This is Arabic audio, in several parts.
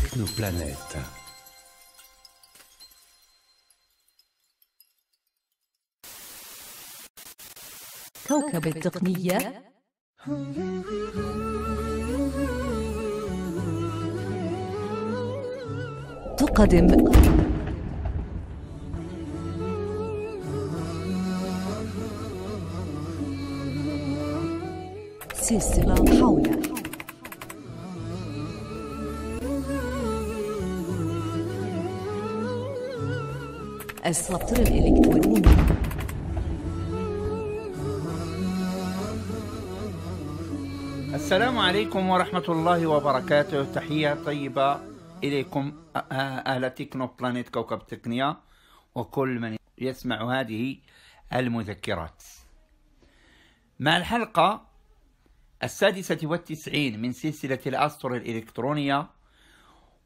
Technoplanète. كوكب التقنية تقدم سلسلة حول السطر الإلكتروني السلام عليكم ورحمة الله وبركاته تحية طيبة إليكم أهل تكنو بلانيت كوكب التقنية وكل من يسمع هذه المذكرات مع الحلقة السادسة والتسعين من سلسلة الأسطر الإلكترونية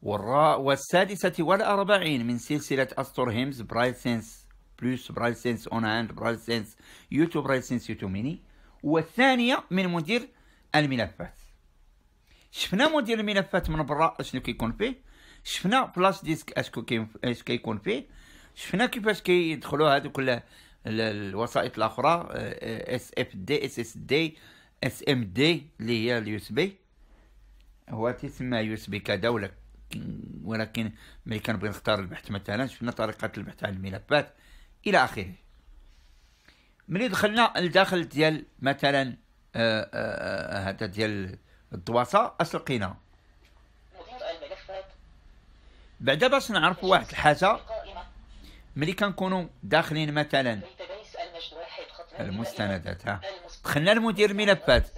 والسادسة والأربعين من سلسلة أستور هيمز برايسنس سينس بلس برايل سينس أون هاند برايسنس سينس يوتو برايل سينس يوتو ميني والثانية من مدير الملفات شفنا مدير الملفات من برا شنو كيكون فيه شفنا فلاش ديسك اش اش كيكون فيه شفنا كيفاش كيدخلوا كل الوسائط الاخرى آه، اس اف دي اس اس دي اس ام دي اللي هي اليو اس بي هو تسمى يو اس بي كدوله ولكن ملي كنبغي نختار البحث مثلا شفنا طريقه البحث على الملفات الى اخره ملي دخلنا لداخل ديال مثلا آه، آه، آه، هذا ديال الدواسه اش لقينا بعدا باش نعرفوا واحد الحاجه ملي كنكونوا داخلين مثلا المستندات ها دخلنا لمدير الملفات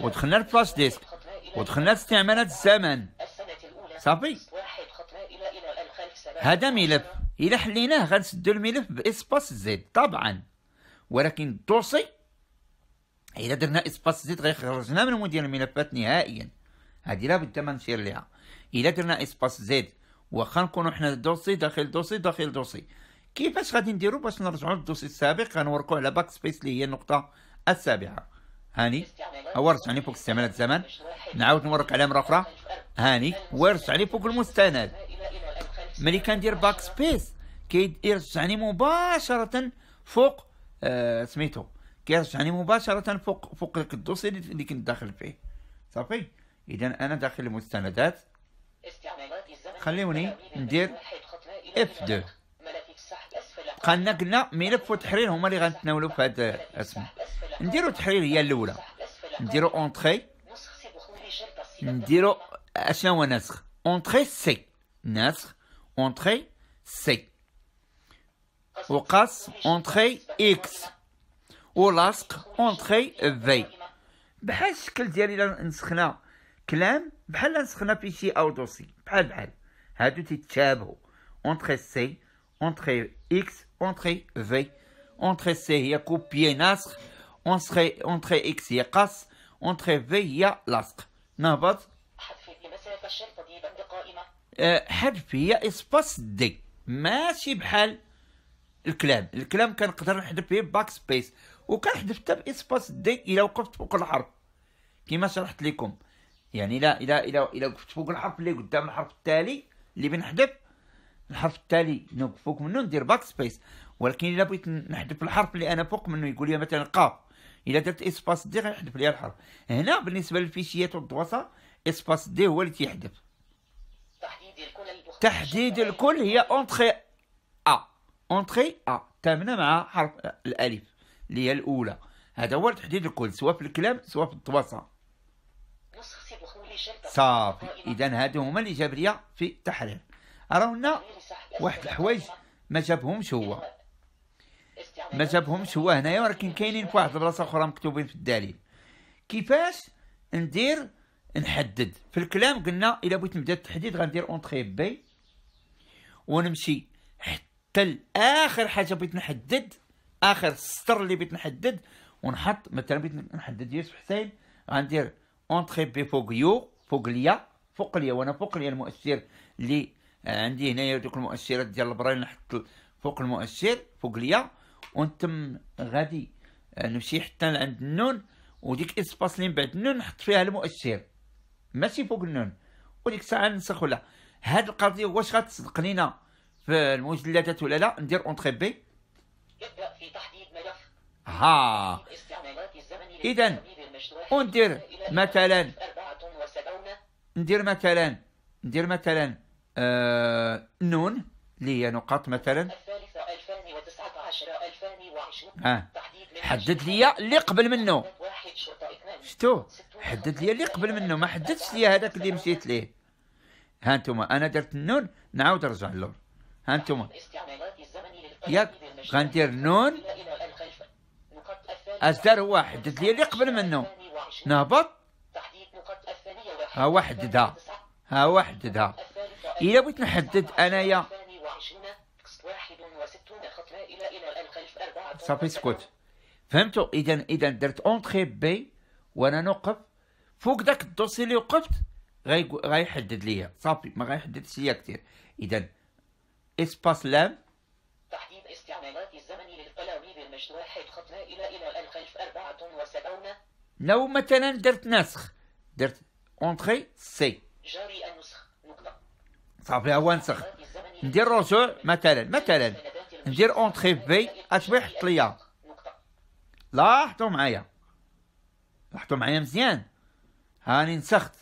ودخلنا للفلاش ديسك ودخلنا لاستعمالات الزمن صافي هذا ملف الا حليناه غنسدو الملف باسباس زد طبعا ولكن الدوسي الا درنا اسباس زد غيخرجنا من مدير الملفات نهائيا هذه لابد ما نشير ليها الا درنا اسباس زد واخا نكونوا حنا دوسي داخل دوسي داخل دوسي كيفاش غادي نديرو باش نرجعو للدوسي السابق غنوركو على باك سبيس اللي هي النقطه السابعه هاني رجعني فوق استعمالات الزمن نعاود نورك على مره اخرى هاني رجعني فوق المستند ملي كندير باك سبيس كيرجعني مباشره فوق آه سميتو كيرجعني مباشره فوق فوق الدوسي اللي كنت داخل فيه صافي اذا انا داخل المستندات خليوني ندير اف 2 بقى لنا قلنا ملف وتحرير هما اللي غنتناولوا في هذا الاسم نديرو تحرير هي الاولى نديرو اونتري نديرو اشنو هو نسخ اونتري سي نسخ entrée C. casse entrée X. OLASK entrée V. بحال الشكل ديال الا نسخنا كلام بحال نسخنا في شي او دوسي بحال بحال هادو تيتشابهوا اونتري سي اونتري V, اونتري v اونتري سي هي كوبي نسخ اونتري اونتري اكس حرفيه آه، اسباس دي ماشي بحال الكلام الكلام كنقدر نحذف فيه باك سبيس وكنحذف حتى باسباس دي الا وقفت فوق الحرف كما شرحت لكم يعني الى الا الا الى وقفت فوق الحرف اللي قدام الحرف التالي اللي بنحذف الحرف التالي نوقف فوق منه ندير باك سبيس ولكن الا بغيت نحذف الحرف اللي انا فوق منه يقول لي مثلا قاف الا درت اسباس دي غيحذف لي الحرف هنا بالنسبه للفيشيات والدواسه اسباس دي هو اللي تيحذف تحديد الكل هي اونتري ا اونتري ا تامنه مع حرف الالف اللي هي الاولى هذا هو تحديد الكل سواء في الكلام سواء في الطواسه صافي اذا هادو هما اللي ليا في التحرير هنا واحد الحوايج ما جابهمش هو ما جابهمش هو هنايا ولكن كاينين في واحد البلاصه اخرى مكتوبين في الدليل كيفاش ندير نحدد في الكلام قلنا الا بغيت نبدا التحديد غندير اونتري بي ونمشي حتى لاخر حاجه بغيت نحدد اخر سطر اللي بغيت نحدد ونحط مثلا بغيت نحدد يوسف حسين غندير اونتري بي فوق يو فوق ليا فوق ليا وانا فوق ليا المؤشر اللي عندي هنايا دوك المؤشرات ديال البرايل نحط فوق المؤشر فوق ليا ونتم غادي نمشي حتى لعند النون وديك اسباس اللي من بعد النون نحط فيها المؤشر ماشي فوق النون وديك الساعه نسخ ولا هاد القضيه واش غتصدق لينا في المجلدات ولا لا ندير اونتري بي يبدا في تحديد ملف ها آه. اذا وندير مثلا ندير مثلا ندير مثلا آه نون اللي هي نقاط مثلا الثالثة 2019 2020 آه. تحديد حدد لي اللي قبل منه شتو حدد لي اللي قبل منه ما حددش لي هذاك اللي مشيت ليه ها انتم انا درت النون نعاود نرجع للور ها انتم ياك غندير نون اصدر هو حدد لي اللي قبل منه نهبط ها هو حددها ها هو حددها الى بغيت نحدد انايا صافي سكوت فهمتوا اذا اذا درت اونتخي بي وانا نوقف فوق داك الدوسي اللي وقفت غيحدد ليا صافي ما غيحددش ليا كثير اذا اسباس لام تحديد استعمالات الزمن الى الى 1074 لو مثلا درت نسخ درت اونتري سي جاري النسخ نقطه صافي هو نسخ ندير رجوع مثلا مثلا ندير اونتري في اش بيحط ليا لاحظوا معايا لاحظوا معايا مزيان هاني نسخت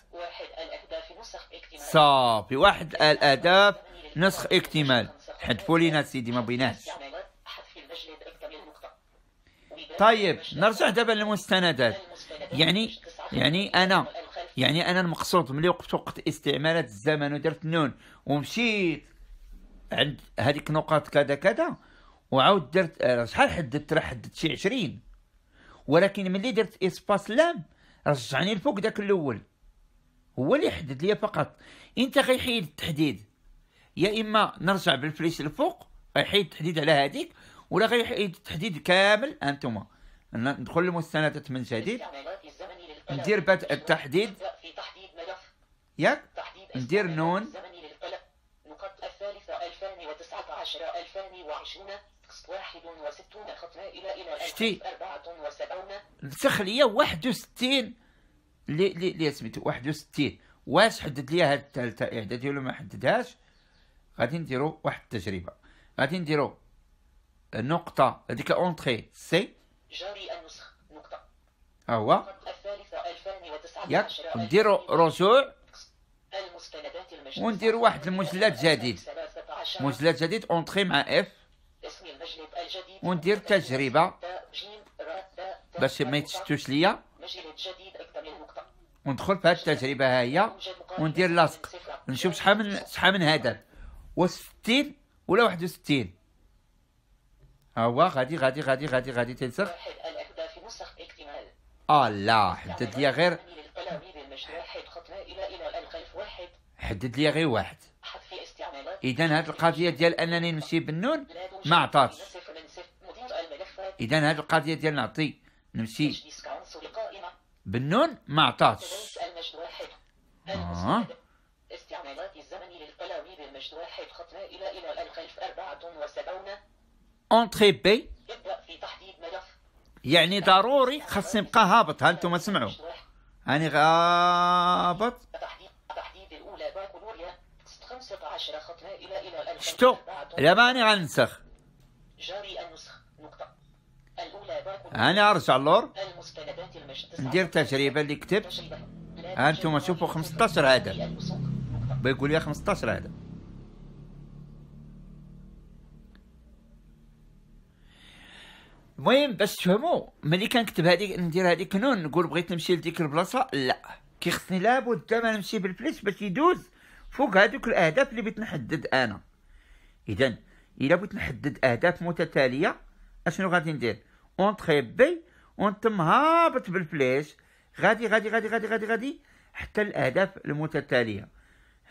صافي واحد الأهداف نسخ اكتمال حذفوا لينا سيدي ما بيناش طيب نرجع دابا للمستندات يعني يعني انا يعني انا المقصود ملي وقفت وقت استعمالات الزمن ودرت النون ومشيت عند هذيك نقاط كذا كذا وعاود درت شحال حددت راه حددت شي 20 ولكن ملي درت اسباس لام رجعني الفوق داك الاول هو اللي حدد لي فقط انت غيحيد التحديد يا اما نرجع بالفليس الفوق غيحيد التحديد على هذيك ولا غيحيد التحديد كامل انتما ندخل للمستندات من جديد ندير بدء التحديد ياك ندير نون نقط الثالثة 2019 2020 ختمة إلى إلى شتي أربعة وسبعون 61 واحد وستين لي لي لي سميتو واحد وستين واش حدد ليا هاد الثالثة إعدادية إيه ولا ما حددهاش غادي نديرو واحد التجربة غادي نديرو نقطة هذيك أونتخي سي جاري النسخ نقطة ها هو ياك نديرو رجوع وندير واحد المجلد جديد مجلد جديد اونتخي مع اف وندير تجربة باش ما يتشتوش ليا وندخل في هذه التجربة ها هي وندير لاصق نشوف شحال من شحال من هدف وستين ولا واحد وستين ها هو غادي غادي غادي غادي غادي تنسخ اه لا حدد لي غير حدد لي غير واحد اذا هذه القضيه ديال انني نمشي بالنون ما عطاتش اذا هذه القضيه ديال نعطي نمشي بالنون ما عطاتش آه. اونتخي بي يعني ضروري خاصني نبقى هابط ها انتم سمعوا هاني غابط إلى إلى شتو لا ماني غنسخ جاري النسخ نقطة الأولى باكو أنا أرجع اللور المستندات ندير تجربة اللي كتبت هانتوما شوفوا 15 هذا بيقول لي 15 هذا المهم باش تفهموا ملي كنكتب هذيك ندير هذيك نون نقول بغيت نمشي لديك البلاصه لا كيخصني لابد دابا نمشي بالفليس باش يدوز فوق هذوك الاهداف اللي بغيت نحدد انا اذا الا بغيت نحدد اهداف متتاليه اشنو غادي ندير اونتخي بي ونتم هابط بالفلاش غادي غادي غادي غادي غادي غادي حتى الاهداف المتتاليه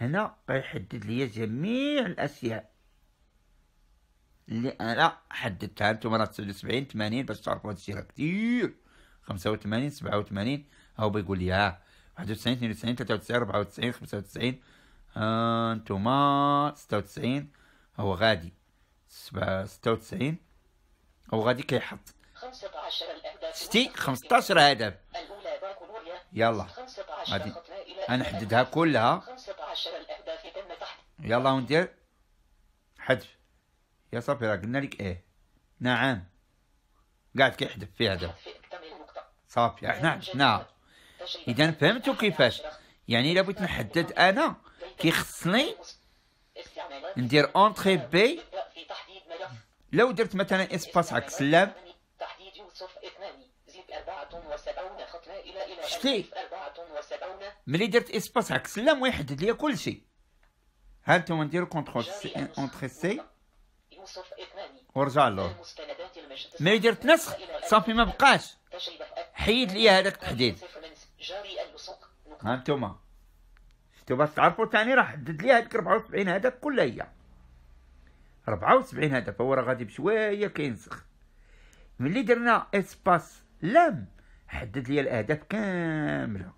هنا غيحدد لي جميع الاشياء اللي انا حددتها نتوما راه 79 80 باش تعرفوا هادشي راه كثير 85 87 هاو بيقول لي ها 91 92 93 94 95 انتما ستة وتسعين هو غادي سبعة ستة وتسعين هو غادي كيحط ستي خمسطاشر هدف يلا غادي غنحددها كلها يلا وندير حذف يا صافي راه قلنا لك ايه نعم قاعد كيحذف فيها دابا صافي احنا حددناها اذا فهمتوا كيفاش يعني الا بغيت نحدد انا كيخصني ندير اونتري بي لو درت مثلا اسباس عكس السلام شتي ملي درت اسباس عكس السلام ويحدد لي كلشي ها انتم ندير كونترول سي اونتري سي ورجع له ملي درت نسخ صافي ما بقاش حيد لي هذاك التحديد ها انتم تو بس تعرفوا ثاني راح حدد لي هذيك 74 هدف كلها هي 74 هدف هو راه غادي بشويه كينسخ ملي درنا اسباس لام حدد لي الاهداف كامله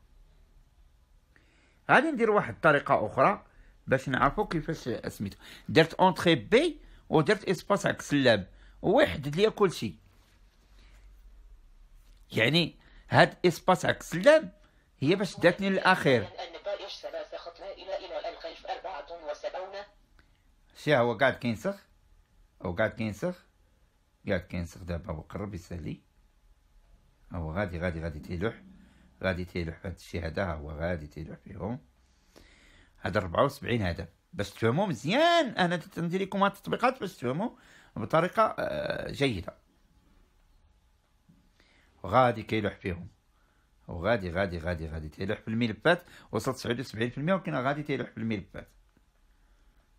غادي ندير واحد الطريقه اخرى باش نعرفوا كيفاش سميتو درت اونتري بي ودرت اسباس عكس اللام هو يحدد لي كلشي يعني هاد اسباس عكس اللام هي باش داتني للاخير يسمعونه شي هو قاعد كينسخ هو قاعد كينسخ قاعد كينسخ دابا وقرب قرب يسالي هو غادي غادي غادي تيلوح غادي تيلوح هاد الشي هذا هو غادي تيلوح فيهم هذا 74 هذا باش تفهموا مزيان انا تندير لكم هاد التطبيقات باش تفهموا بطريقه آه، جيده وغادي كيلوح فيهم وغادي غادي غادي غادي تيلوح في الملفات وصلت 79% وكنا غادي تيلوح في الملفات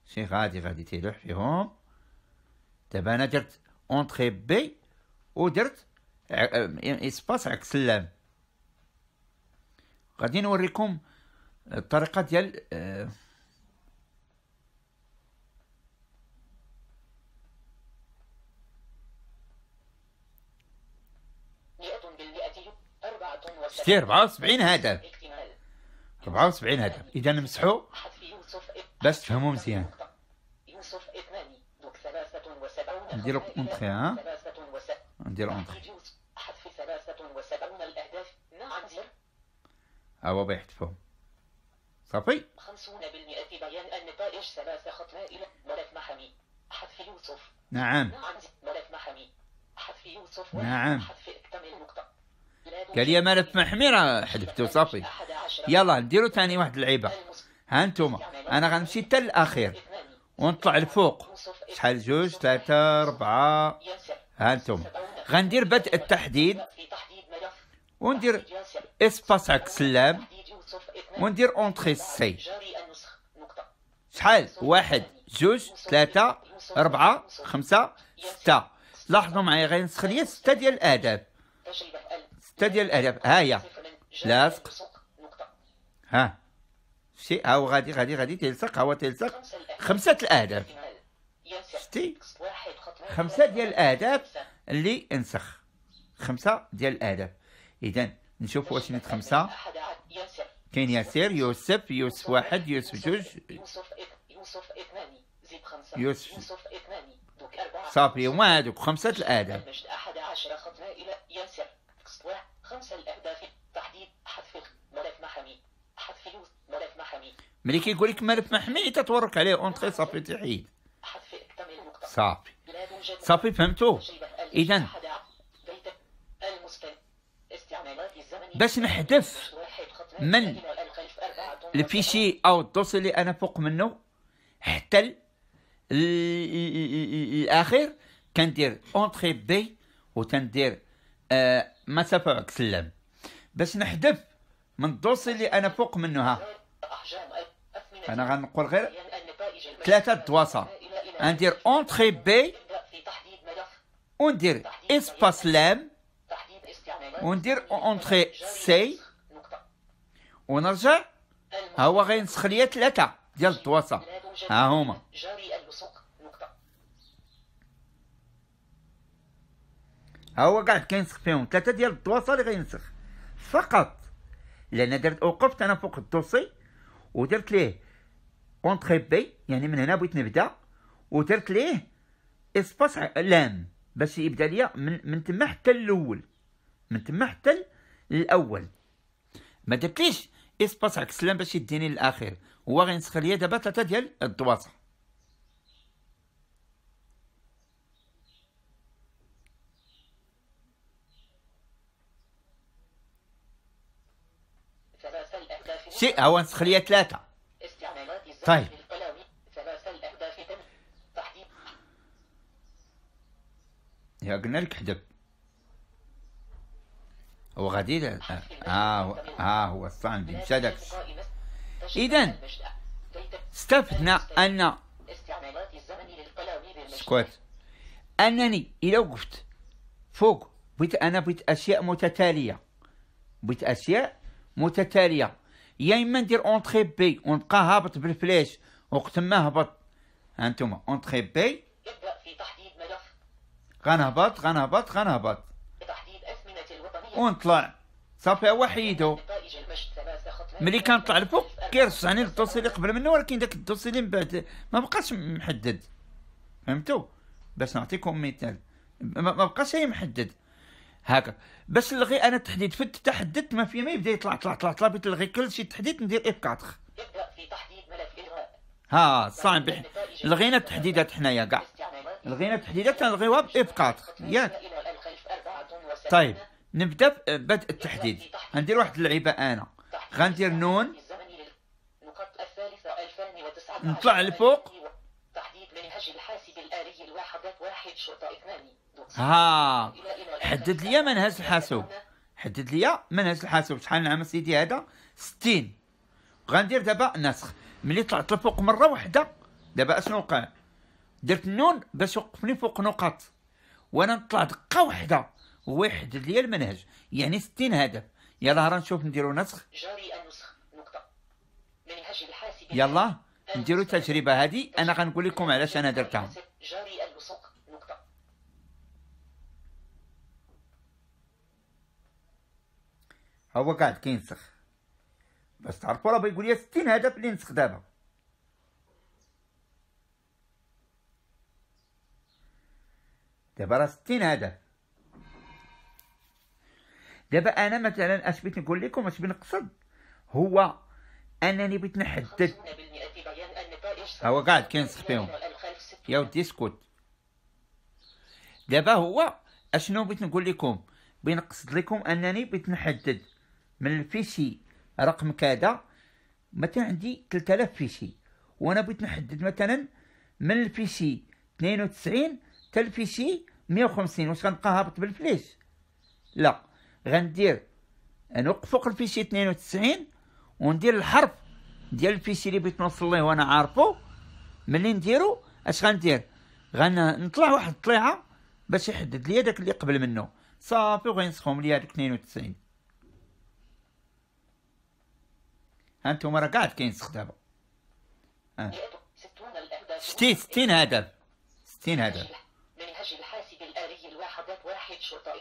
شي غادي غادي تيلوح فيهم دابا انا درت اونتري بي ودرت اسباس عكس اللام غادي نوريكم الطريقه ديال آه شتي 74 هدف 74 هدف اذا نمسحوا بس تفهموا مزيان يوسف إدماني دوك ثلاثة نديرو اونتخي ها نديرو اونتخي حذف ثلاثة وسبعون الأهداف نعم صافي 50% بيان النتائج ثلاثة إلى ملف يوسف نعم نعم ملف يوسف نعم اكتمل نقطة قال لي ملف محمي راه حذفته صافي يلا نديرو ثاني واحد اللعيبة ها انتم انا غنمشي حتى الاخير ونطلع لفوق شحال جوج ثلاثة أربعة ها انتم غندير بدء التحديد وندير اسباس عك سلام وندير اونتخي سي شحال واحد جوج ثلاثة أربعة خمسة ستة لاحظوا معايا غينسخ ليا ستة ديال الآداب ستة ديال الآداب ها هي لاصق ها شتي ها هو غادي غادي غادي تيلصق ها هو تيلصق خمسة الأهداف شتي خمسة ديال الأهداف اللي انسخ خمسة ديال الأهداف إذا نشوف واش نيت خمسة كاين ياسر يوسف يوسف واحد يوسف جوج يوسف إثنان زيد خمسة يوسف يوسف إثنان دوك أربعة صافي هما هادوك خمسة الأهداف خمسة الأهداف تحديد ملك يوسف ملف محمي ملي كيقول لك ملف محمي تتورك عليه اونتخي صافي تحيد صافي صافي فهمتو اذا باش نحذف من الفيشي او الدوسي اللي انا فوق منه حتى الاخير كندير اونتخي بي وتندير آه مسافه سلام باش نحذف من الدوسي اللي انا فوق منه ها انا غنقول غير ثلاثه دواسا غندير اونتري بي وندير اسباس لام وندير اونتري سي ونرجع ها هو غينسخ ليا ثلاثه ديال الدواسا ها هما ها هو قاعد كينسخ فيهم ثلاثه ديال الدواسا اللي غينسخ فقط لان درت وقفت انا فوق الدوسي ودرت ليه اونتخي بي يعني من هنا بغيت نبدا ودرت ليه اسباس لام باش يبدا ليا من من تما حتى الاول من تما حتى الاول ما درتليش اسباس عكس لام باش يديني للاخير هو غينسخ ليا دابا ثلاثه ديال الدواصح شيء هو نسخ ليا ثلاثه طيب يا قلنا لك حدب هو غادي ها آه. آه، هو ها آه، هو الطعن بمسادك اذا استفدنا ان سكوت انني اذا وقفت فوق بغيت انا بغيت اشياء متتاليه بغيت اشياء متتاليه يا اما ندير اونتخي بي ونبقى هابط بالفلاش وقت ما هبط هانتوما اونتخي بي ابدا في تحديد ملف غنهبط غنهبط غنهبط تحديد اسمنة الوطنية ونطلع صافي وحيدو ملي كنطلع لفوق كيرجعني الدوسي اللي قبل منه ولكن داك الدوسي اللي من بعد ما بقاش محدد فهمتوا باش نعطيكم مثال ما بقاش شي محدد هكا باش نلغي انا التحديد في التحديد ما في ما يبدا يطلع طلع طلع طلع بيت لغي كل شيء تحديد ندير اف إيه 4 في تحديد ملف الغاء ها صعب لغينا التحديدات حنايا كاع لغينا التحديدات نلغيوها اف 4 ياك طيب نبدا بدء التحديد غندير واحد اللعيبه انا غندير نون نطلع لفوق تحديد منهج الحاسب الآلي الواحدات واحد شرطة ها حدد لي منهج الحاسوب حدد لي منهج الحاسوب شحال عام سيدي هذا 60 غندير دابا نسخ ملي طلعت لفوق مره واحده دابا اشنو وقع درت النون باش يوقفني فوق نقط وانا نطلع دقه واحده هو يحدد لي المنهج يعني 60 هدف يلا راه نشوف نديرو نسخ جاري النسخ نقطه منهج الحاسب يلا نديرو التجربه هذه انا غنقول لكم علاش انا درتها جاري هو قاعد كينسخ باش تعرفوا راه بيقول لي 60 هدف اللي نسخ دابا دابا راه 60 هدف دابا انا مثلا اش بغيت نقول لكم اش بنقصد هو انني بغيت نحدد هو قاعد كينسخ فيهم يا ودي اسكت دابا هو اشنو بغيت نقول لكم بنقصد لكم انني بغيت نحدد من الفيشي رقم كذا مثلا عندي 3000 فيشي وانا بغيت نحدد مثلا من الفيشي 92 حتى الفيشي 150 واش غنبقى هابط بالفليش لا غندير نوقف فوق الفيشي 92 وندير الحرف ديال الفيشي اللي بغيت نوصل ليه وانا عارفه ملي نديرو اش غندير غنطلع واحد الطليعه باش يحدد لي داك اللي قبل منه صافي وغينسخهم لي هذاك 92 ها انت راه رقعت كينز دابا آه. 60 60 هدف 60 هدف منهج الحاسب الآلي واحد شرطة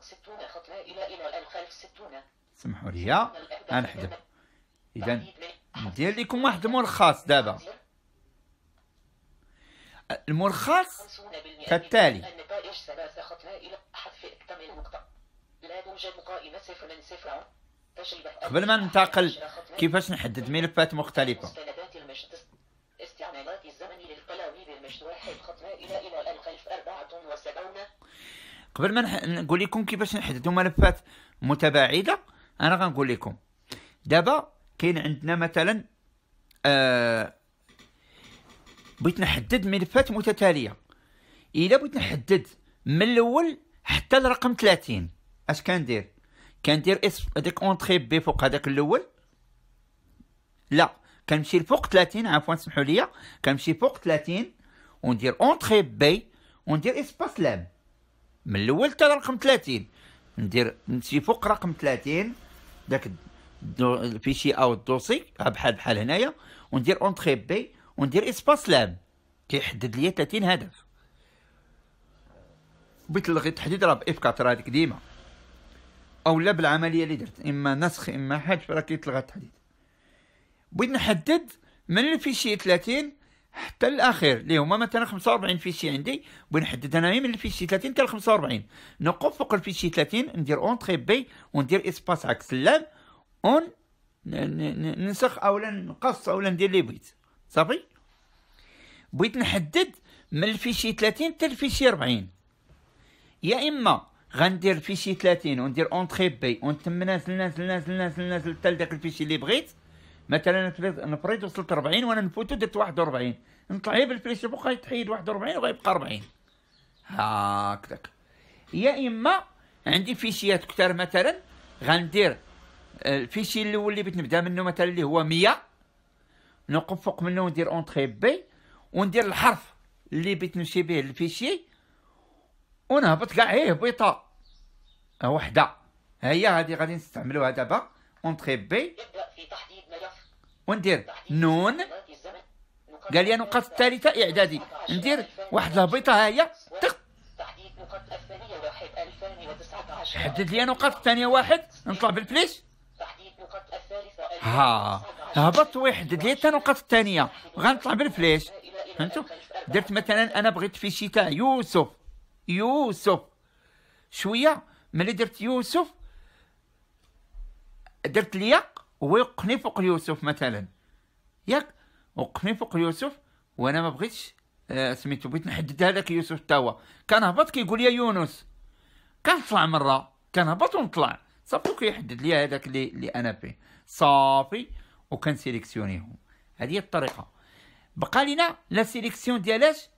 60 خط لا إلى إلى الآن خلف 60 سمحوا لي نحذف إذا ندير لكم واحد ملخص دابا الملخص كالتالي النتائج ثلاثة خط لا إلى حذف اكتمل نقطة لا توجد قائمة صفر من صفر قبل ما ننتقل كيفاش نحدد ملفات مختلفة قبل ما نقول لكم كيفاش نحددوا ملفات متباعدة انا غنقول لكم دابا كاين عندنا مثلا آه بغيت نحدد ملفات متتالية اذا بغيت نحدد من الاول حتى لرقم 30 اش كندير كان دير اس هذيك اونتري بي فوق هذاك الاول لا كنمشي لفوق 30 عفوا سمحوا لي كنمشي فوق 30 وندير اونتري بي وندير اسباس لام من الاول حتى رقم 30 ندير نمشي فوق رقم 30 داك الفيشي او الدوسي بحال بحال هنايا وندير اونتري بي وندير اسباس لام كيحدد لي 30 هدف بغيت نلغي التحديد راه باف 4 هذيك ديما او لا بالعمليه اللي درت اما نسخ اما حذف راه كيتلغى التحديد بغيت نحدد من الفيشي 30 حتى الاخير اللي هما مثلا 45 فيشي عندي بغيت نحدد انا من الفيشي 30 حتى 45 نقف فوق الفيشي 30 ندير اونتري بي وندير اسباس عكس اللام اون ننسخ اولا نقص اولا ندير لي بغيت صافي بغيت نحدد من الفيشي 30 حتى الفيشي 40 يا اما غندير الفيشي 30 وندير اونتري بي ونتمنى نازل نازل نازل نازل حتى لذاك الفيشي اللي بغيت مثلا نفريد وصلت 40 وانا نفوتو درت 41 نطلع غير بالفليش فوق غيتحيد 41 وغيبقى 40 هكذاك يا اما عندي فيشيات كثار مثلا غندير آه، الفيشي الاول اللي بغيت نبدا منه مثلا اللي هو 100 نوقف فوق منه وندير اونتري بي وندير الحرف اللي بغيت نمشي به الفيشي ونهبط كاع ايه هبيطه وحده هي هذه غادي نستعملوها دابا اونتري بي وندير نون قال لي نقاط الثالثه اعدادي ندير واحد الهبيطه ها هي تق حدد لي نقاط الثانيه واحد نطلع بالفليش ها هبط وحدد لي النقاط الثانيه غنطلع بالفليش فهمتوا درت مثلا انا بغيت في شتاء يوسف يوسف شويه ملي درت يوسف درت الياق يوقني فوق يوسف مثلا ياك وقني فوق يوسف وانا ما بغيتش آه، سميتو بغيت نحدد هذاك يوسف تا هو كنهبط كيقول لي يونس كنطلع مره كنهبط ونطلع صافي كيحدد لي هذاك اللي اللي انا فيه صافي وكنسيليكسيونيهم هذه هي الطريقه بقى لينا لا سيليكسيون ديالاش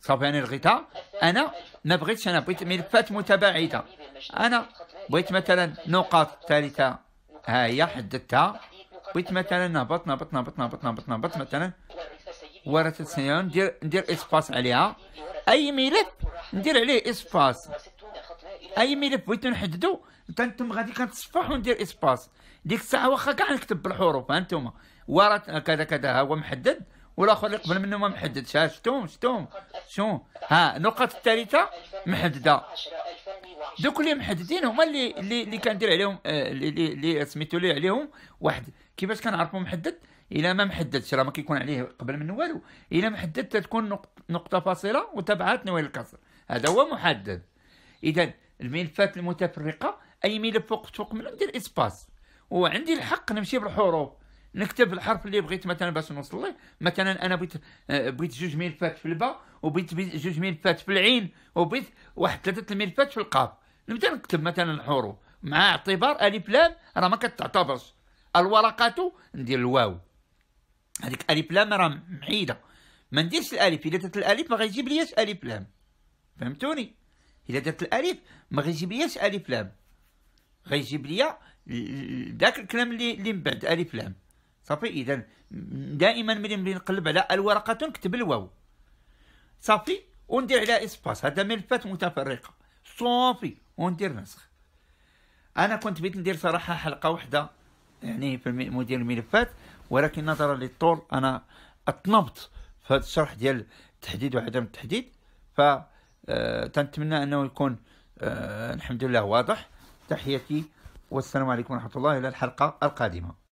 صافي يعني انا لغيتها انا ما بغيتش انا بغيت ملفات متباعده انا بغيت مثلا نقاط ثالثه ها هي حددتها بغيت مثلا نهبط نهبط نهبط نهبط نهبط نهبط مثلا ورثة السيارة ندير ندير اسباس عليها اي ملف ندير عليه اسباس اي ملف بغيت نحددو تنتم غادي كنتصفح وندير اسباس ديك الساعه واخا كاع نكتب بالحروف هانتوما ورث كذا كذا هو محدد والاخر اللي قبل منه ما محددش ها شتوم شتوم شو ها النقط الثالثه محدده دوك اللي محددين هما اللي اللي اللي كندير عليهم آه، اللي اللي سميتو لي عليهم واحد كيفاش كنعرفو محدد الا ما محددش راه ما كيكون عليه قبل منه والو الا محدد تتكون نقطه, نقطة فاصله وتبعات نوايا الكسر هذا هو محدد اذا الملفات المتفرقه اي ملف فوق فوق منه ندير اسباس وعندي الحق نمشي بالحروف نكتب الحرف اللي بغيت مثلا باش نوصل ليه مثلا انا بغيت آه، بغيت جوج ملفات في الباء وبغيت جوج ملفات في العين وبغيت واحد ثلاثه الملفات في القاف نبدا نكتب مثلا الحروف مع اعتبار الف لام راه ما كتعتبرش الورقات ندير الواو هذيك الف لام راه معيده ما نديرش الالف الا درت الالف ما غيجيب ليش الف لام فهمتوني الا درت الالف ما غيجيب ليش الف لام غيجيب ليا داك الكلام اللي اللي من بعد الف لام صافي اذا دائما ملي نقلب على الورقه تنكتب الواو صافي وندير على اسباس هذا ملفات متفرقه صافي وندير نسخ انا كنت بغيت ندير صراحه حلقه واحده يعني في مدير الملفات ولكن نظرا للطول انا اطنبت في هذا الشرح ديال التحديد وعدم التحديد ف آه، تنتمنى انه يكون آه، الحمد لله واضح تحياتي والسلام عليكم ورحمه الله الى الحلقه القادمه